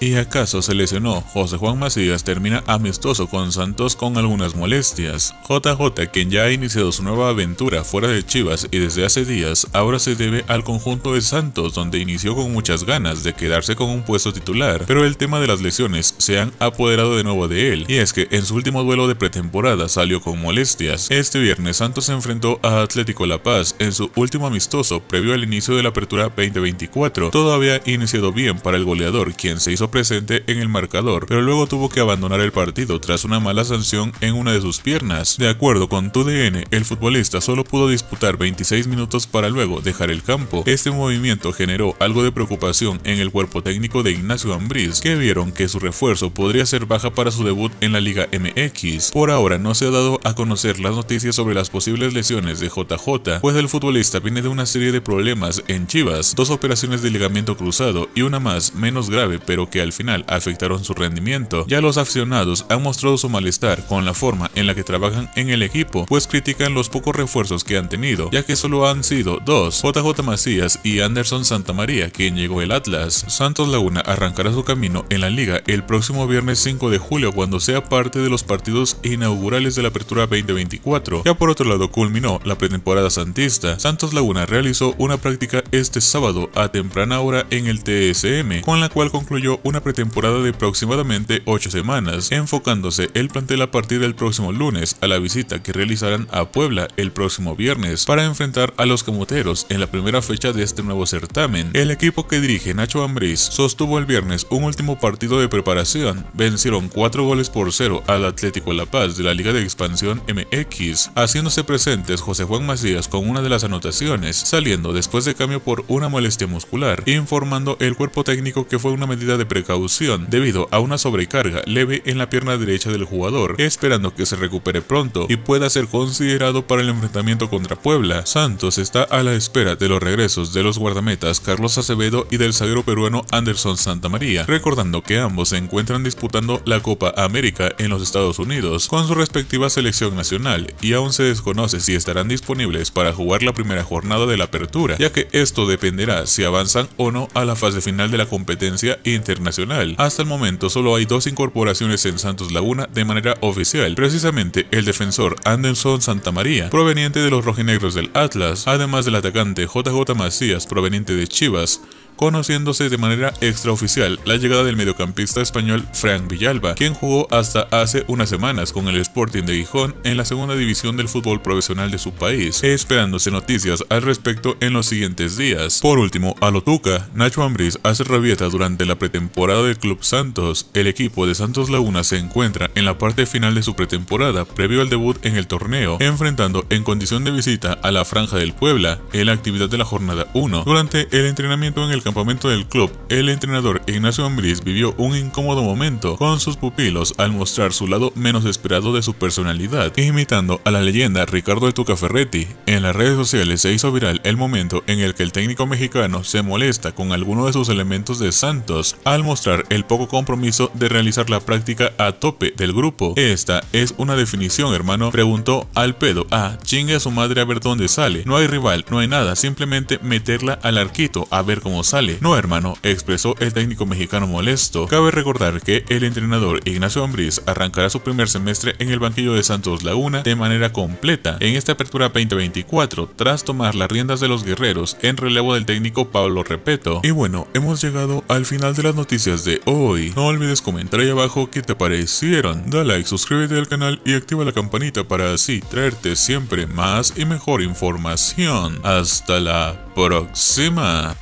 y acaso se lesionó, José Juan Macías termina amistoso con Santos con algunas molestias. JJ, quien ya ha iniciado su nueva aventura fuera de Chivas y desde hace días, ahora se debe al conjunto de Santos, donde inició con muchas ganas de quedarse con un puesto titular, pero el tema de las lesiones se han apoderado de nuevo de él, y es que en su último duelo de pretemporada salió con molestias. Este viernes Santos se enfrentó a Atlético La Paz en su último amistoso previo al inicio de la apertura 2024. Todavía había iniciado bien para el goleador, quien se hizo presente en el marcador, pero luego tuvo que abandonar el partido tras una mala sanción en una de sus piernas. De acuerdo con TUDN, el futbolista solo pudo disputar 26 minutos para luego dejar el campo. Este movimiento generó algo de preocupación en el cuerpo técnico de Ignacio Ambriz, que vieron que su refuerzo podría ser baja para su debut en la Liga MX. Por ahora no se ha dado a conocer las noticias sobre las posibles lesiones de JJ, pues el futbolista viene de una serie de problemas en Chivas, dos operaciones de ligamiento cruzado y una más menos grave pero que al final afectaron su rendimiento, ya los aficionados han mostrado su malestar con la forma en la que trabajan en el equipo, pues critican los pocos refuerzos que han tenido, ya que solo han sido dos, JJ Macías y Anderson Santamaría, quien llegó el Atlas. Santos Laguna arrancará su camino en la liga el próximo viernes 5 de julio cuando sea parte de los partidos inaugurales de la apertura 2024. Ya por otro lado culminó la pretemporada santista. Santos Laguna realizó una práctica este sábado a temprana hora en el TSM, con la cual concluyó una pretemporada de aproximadamente 8 semanas, enfocándose el plantel a partir del próximo lunes a la visita que realizarán a Puebla el próximo viernes para enfrentar a los camoteros en la primera fecha de este nuevo certamen. El equipo que dirige Nacho Ambriz sostuvo el viernes un último partido de preparación, vencieron 4 goles por 0 al Atlético La Paz de la Liga de Expansión MX, haciéndose presentes José Juan Macías con una de las anotaciones, saliendo después de cambio por una molestia muscular, informando el cuerpo técnico que fue una medida de debido a una sobrecarga leve en la pierna derecha del jugador, esperando que se recupere pronto y pueda ser considerado para el enfrentamiento contra Puebla. Santos está a la espera de los regresos de los guardametas Carlos Acevedo y del zaguero peruano Anderson Santamaría, recordando que ambos se encuentran disputando la Copa América en los Estados Unidos con su respectiva selección nacional y aún se desconoce si estarán disponibles para jugar la primera jornada de la apertura, ya que esto dependerá si avanzan o no a la fase final de la competencia internacional nacional. Hasta el momento solo hay dos incorporaciones en Santos Laguna de manera oficial, precisamente el defensor Anderson Santamaría, proveniente de los rojinegros del Atlas, además del atacante JJ Macías, proveniente de Chivas, conociéndose de manera extraoficial la llegada del mediocampista español Frank Villalba, quien jugó hasta hace unas semanas con el Sporting de Gijón en la segunda división del fútbol profesional de su país, esperándose noticias al respecto en los siguientes días. Por último, a Lotuca, Nacho Ambriz hace rabieta durante la pretemporada del Club Santos. El equipo de Santos Laguna se encuentra en la parte final de su pretemporada, previo al debut en el torneo, enfrentando en condición de visita a la Franja del Puebla en la actividad de la jornada 1. Durante el entrenamiento en el campamento del club, el entrenador Ignacio Ambriz vivió un incómodo momento con sus pupilos al mostrar su lado menos esperado de su personalidad, imitando a la leyenda Ricardo El Tuca En las redes sociales se hizo viral el momento en el que el técnico mexicano se molesta con alguno de sus elementos de Santos al mostrar el poco compromiso de realizar la práctica a tope del grupo. Esta es una definición, hermano, preguntó al pedo. a ah, chingue a su madre a ver dónde sale. No hay rival, no hay nada, simplemente meterla al arquito a ver cómo sale. No, hermano, expresó el técnico mexicano molesto. Cabe recordar que el entrenador Ignacio Ambriz arrancará su primer semestre en el banquillo de Santos Laguna de manera completa en esta apertura 2024 tras tomar las riendas de los guerreros en relevo del técnico Pablo Repeto. Y bueno, hemos llegado al final de las noticias de hoy. No olvides comentar ahí abajo qué te parecieron. Da like, suscríbete al canal y activa la campanita para así traerte siempre más y mejor información. Hasta la próxima.